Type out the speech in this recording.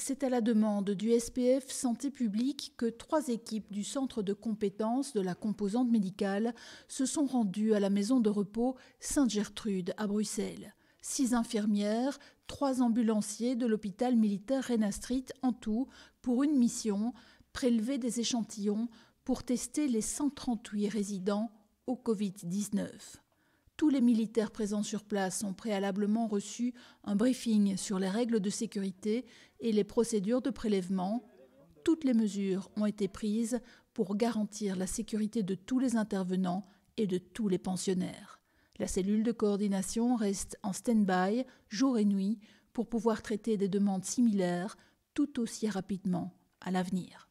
C'est à la demande du SPF Santé publique que trois équipes du centre de compétences de la composante médicale se sont rendues à la maison de repos Sainte-Gertrude à Bruxelles. Six infirmières, trois ambulanciers de l'hôpital militaire Renastrit en tout pour une mission, prélever des échantillons pour tester les 138 résidents au Covid-19 tous les militaires présents sur place ont préalablement reçu un briefing sur les règles de sécurité et les procédures de prélèvement. Toutes les mesures ont été prises pour garantir la sécurité de tous les intervenants et de tous les pensionnaires. La cellule de coordination reste en stand-by jour et nuit pour pouvoir traiter des demandes similaires tout aussi rapidement à l'avenir.